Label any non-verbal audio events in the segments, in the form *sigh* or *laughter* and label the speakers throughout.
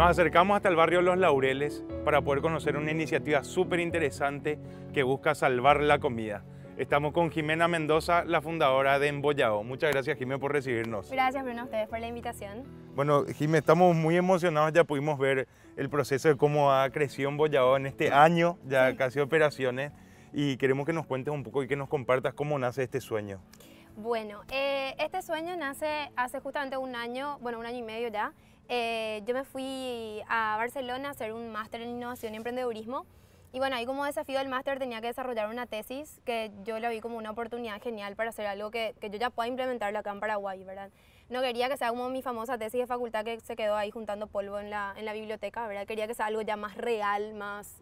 Speaker 1: Nos acercamos hasta el barrio Los Laureles para poder conocer una iniciativa súper interesante que busca salvar la comida. Estamos con Jimena Mendoza, la fundadora de Embollao. Muchas gracias, Jimena, por recibirnos.
Speaker 2: Gracias, Bruno, a ustedes por la invitación.
Speaker 1: Bueno, Jimena, estamos muy emocionados. Ya pudimos ver el proceso de cómo ha crecido Embollao en este año, ya casi operaciones. Y queremos que nos cuentes un poco y que nos compartas cómo nace este sueño.
Speaker 2: Bueno, eh, este sueño nace hace justamente un año, bueno, un año y medio ya. Eh, yo me fui a Barcelona a hacer un máster en innovación y emprendedurismo. Y bueno, ahí como desafío del máster tenía que desarrollar una tesis que yo la vi como una oportunidad genial para hacer algo que, que yo ya pueda implementarlo acá en Paraguay, ¿verdad? No quería que sea como mi famosa tesis de facultad que se quedó ahí juntando polvo en la, en la biblioteca, ¿verdad? Quería que sea algo ya más real, más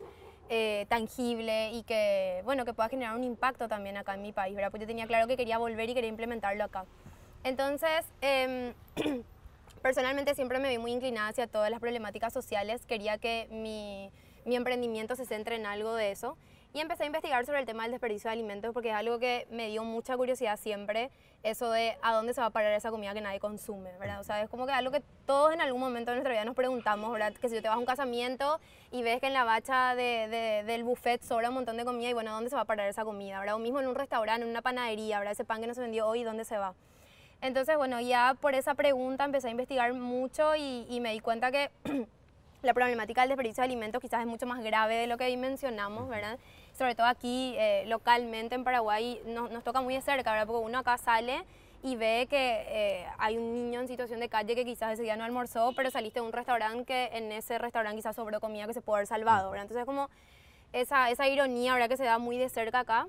Speaker 2: eh, tangible y que, bueno, que pueda generar un impacto también acá en mi país, ¿verdad? Pues yo tenía claro que quería volver y quería implementarlo acá. Entonces, em, *clears throat* Personalmente siempre me vi muy inclinada hacia todas las problemáticas sociales, quería que mi, emprendimiento se centre en algo de eso. Y empecé a investigar sobre el tema del desperdicio de alimentos porque es algo que me dio mucha curiosidad siempre, eso de a dónde se va a parar esa comida que nadie consume, ¿verdad? O sea, es como que algo que todos en algún momento de nuestra vida nos preguntamos, ¿verdad? Que si yo te vas a un casamiento y ves que en la bacha del buffet sobra un montón de comida y bueno, ¿a dónde se va a parar esa comida, ¿verdad? O mismo en un restaurante, en una panadería, ¿verdad? Ese pan que no se vendió hoy, ¿dónde se va? Entonces, bueno, ya por esa pregunta empecé a investigar mucho y, me di cuenta que *clears throat* la problemática del desperdicio de alimentos quizás es mucho más grave de lo que ahí mencionamos, ¿verdad? Sobre todo aquí, eh, localmente en Paraguay, nos toca muy de cerca, ¿verdad? Porque uno acá sale y ve que eh, hay un niño en situación de calle que quizás ese día no almorzó, pero saliste de un restaurante que en ese restaurante quizás sobró comida que se pudo haber salvado, ¿verdad? Entonces, como esa, esa ironía, ¿verdad? Que se da muy de cerca acá.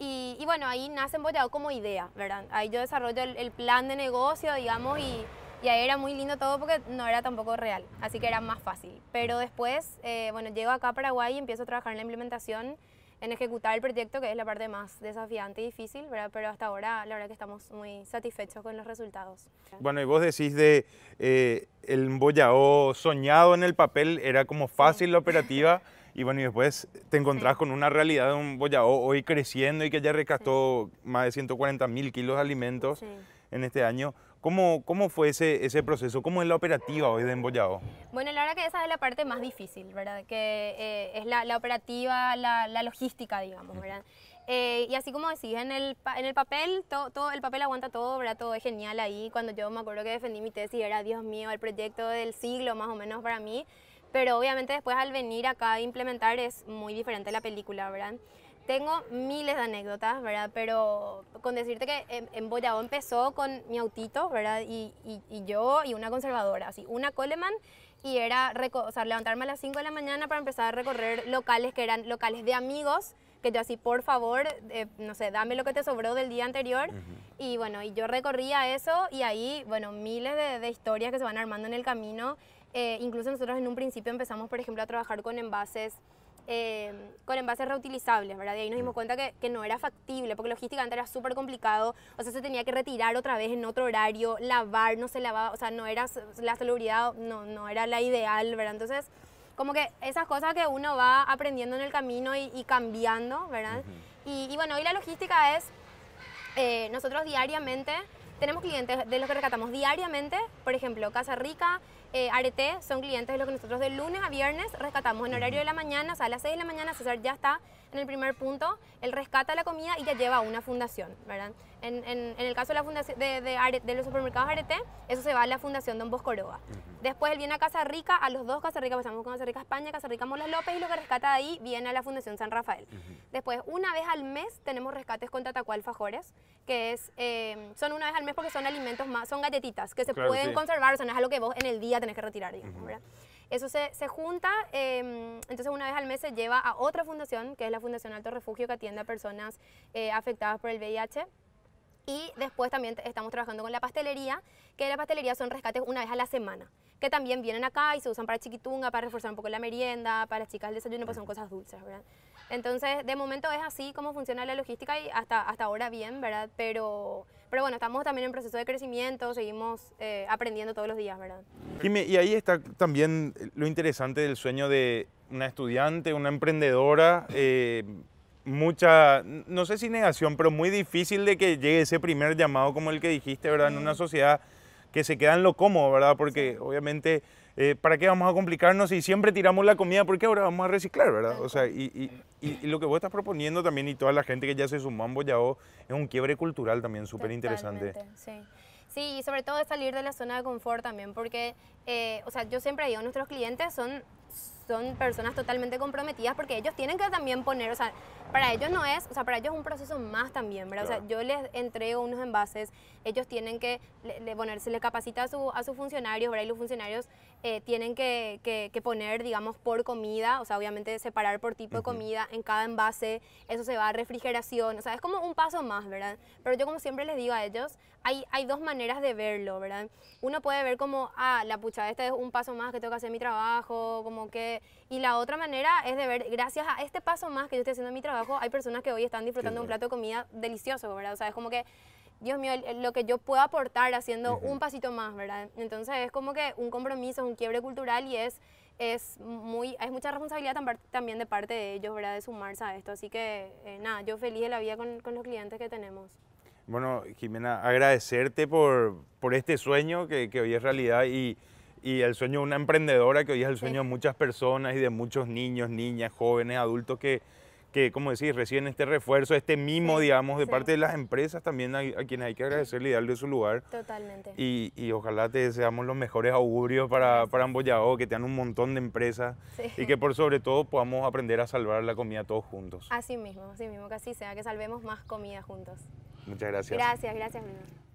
Speaker 2: Y, bueno, ahí nace Embollado como idea, ¿verdad? Ahí yo desarrollo el, plan de negocio, digamos, y, ahí era muy lindo todo porque no era tampoco real, así que era más fácil. Pero después, eh, bueno, llego acá a Paraguay y empiezo a trabajar en la implementación, en ejecutar el proyecto, que es la parte más desafiante y difícil, ¿verdad? Pero hasta ahora, la verdad que estamos muy satisfechos con los resultados.
Speaker 1: Bueno, y vos decís de eh, el Embollado soñado en el papel, era como fácil la operativa. *laughs* Y bueno, y después te encontrás con una realidad de un boyao hoy creciendo y que ya recastó más de 140 mil kilos de alimentos en este año. ¿Cómo, ¿Cómo, fue ese, ese proceso? ¿Cómo es la operativa hoy de Embollado?
Speaker 2: Bueno, la verdad que esa es la parte más difícil, ¿verdad? Que eh, es la, operativa, la, logística, digamos, ¿verdad? Eh, y así como decís, en el, en el papel, todo, el papel aguanta todo, ¿verdad? Todo es genial ahí. Cuando yo me acuerdo que defendí mi tesis, era, Dios mío, el proyecto del siglo más o menos para mí pero obviamente después al venir acá a implementar es muy diferente la película, ¿verdad? Tengo miles de anécdotas, ¿verdad? Pero con decirte que en, en empezó con mi autito, ¿verdad? Y, y, yo y una conservadora, así, una Coleman, y era levantarme a las 5 de la mañana para empezar a recorrer locales que eran locales de amigos, que yo así, por favor, eh, no sé, dame lo que te sobró del día anterior. Y bueno, y yo recorría eso y ahí, bueno, miles de, de historias que se van armando en el camino eh, incluso nosotros en un principio empezamos, por ejemplo, a trabajar con envases eh, con envases reutilizables, ¿verdad? Y ahí nos dimos mm. cuenta que, no era factible, porque logísticamente era súper complicado, o sea, se tenía que retirar otra vez en otro horario, lavar, no se lavaba, o sea, no era la salubridad, no, no era la ideal, ¿verdad? Entonces, como que esas cosas que uno va aprendiendo en el camino y, cambiando, ¿verdad? y, bueno, hoy la logística es, eh, nosotros diariamente, tenemos clientes de los que rescatamos diariamente, por ejemplo, Casa Rica, eh, Arete son clientes de los que nosotros de lunes a viernes rescatamos en horario de la mañana, o sea, a las 6 de la mañana César ya está en el primer punto, él rescata la comida y ya lleva a una fundación, ¿verdad? En, el caso de, la fundación de, de, los supermercados Arete, eso se va a la fundación Don Bosco Loa. Después él viene a Casa Rica, a los dos Casa Rica, pasamos pues con Casa Rica España, Casa Rica Molas López y lo que rescata ahí viene a la Fundación San Rafael. Después, una vez al mes tenemos rescates con Tatacual Fajores, que es, eh, son una vez al mes porque son alimentos más, son galletitas que se pueden conservar, o sea, no es algo que vos en el día que retirar, Eso se, junta, em, entonces una vez al mes se lleva a otra fundación, que es la Fundación Alto Refugio, que atiende a personas eh, afectadas por el VIH. Y después también estamos trabajando con la pastelería, que la pastelería son rescates una vez a la semana, que también vienen acá y se usan para chiquitunga, para reforzar un poco la merienda, para las chicas el desayuno, pues son cosas dulces, ¿verdad? Entonces, de momento es así como funciona la logística y hasta, hasta ahora bien, ¿verdad? Pero, pero bueno, estamos también en proceso de crecimiento, seguimos eh, aprendiendo todos los días, ¿verdad?
Speaker 1: Y, ahí está también lo interesante del sueño de una estudiante, una emprendedora. Eh, mucha, no sé si negación, pero muy difícil de que llegue ese primer llamado como el que dijiste, ¿verdad? En una sociedad que se queda en lo cómodo, ¿verdad? Porque obviamente, eh, ¿para qué vamos a complicarnos si siempre tiramos la comida? ¿Por qué ahora vamos a reciclar, verdad? O sea, y, lo que vos estás proponiendo también y toda la gente que ya se sumó en Boyao es un quiebre cultural también súper interesante.
Speaker 2: Sí. Sí, y sobre todo salir de la zona de confort también, porque, eh, o sea, yo siempre digo, nuestros clientes son son personas totalmente comprometidas porque ellos tienen que también poner, o sea, para ellos no es, o sea, para ellos es un proceso más también, ¿verdad? O sea, yo les entrego unos envases, ellos tienen que, ponerse, les capacita a, a sus funcionarios, ¿verdad? Y los funcionarios eh, tienen que, que, poner, digamos, por comida, o sea, obviamente separar por tipo de comida en cada envase, eso se va a refrigeración, o sea, es como un paso más, ¿verdad? Pero yo como siempre les digo a ellos, hay, hay dos maneras de verlo, ¿verdad? Uno puede ver como, ah, la pucha, este es un paso más que tengo que hacer mi trabajo, como que... Y la otra manera es de ver, gracias a este paso más que yo estoy haciendo en mi trabajo, hay personas que hoy están disfrutando un plato de comida delicioso, ¿verdad? O sea, es como que... Dios mío, lo que yo puedo aportar haciendo un pasito más, ¿verdad? Entonces es como que un compromiso, un quiebre cultural y es, es muy, hay mucha responsabilidad también de parte de ellos, ¿verdad? De sumarse a esto. Así que eh, nada, yo feliz de la vida con, con, los clientes que tenemos.
Speaker 1: Bueno, Jimena, agradecerte por, por este sueño que, que hoy es realidad y y el sueño de una emprendedora que hoy es el sueño de muchas personas y de muchos niños, niñas, jóvenes, adultos que, que como decís, reciben este refuerzo, este mimo, digamos, de parte de las empresas también a, quienes hay que agradecerle y darle su lugar. Totalmente. Y, y ojalá te deseamos los mejores augurios para, para Amboyao, que tengan un montón de empresas y que por sobre todo podamos aprender a salvar la comida todos juntos.
Speaker 2: Así mismo, así mismo, que así sea, que salvemos más comida juntos.
Speaker 1: Muchas gracias. Gracias,
Speaker 2: gracias.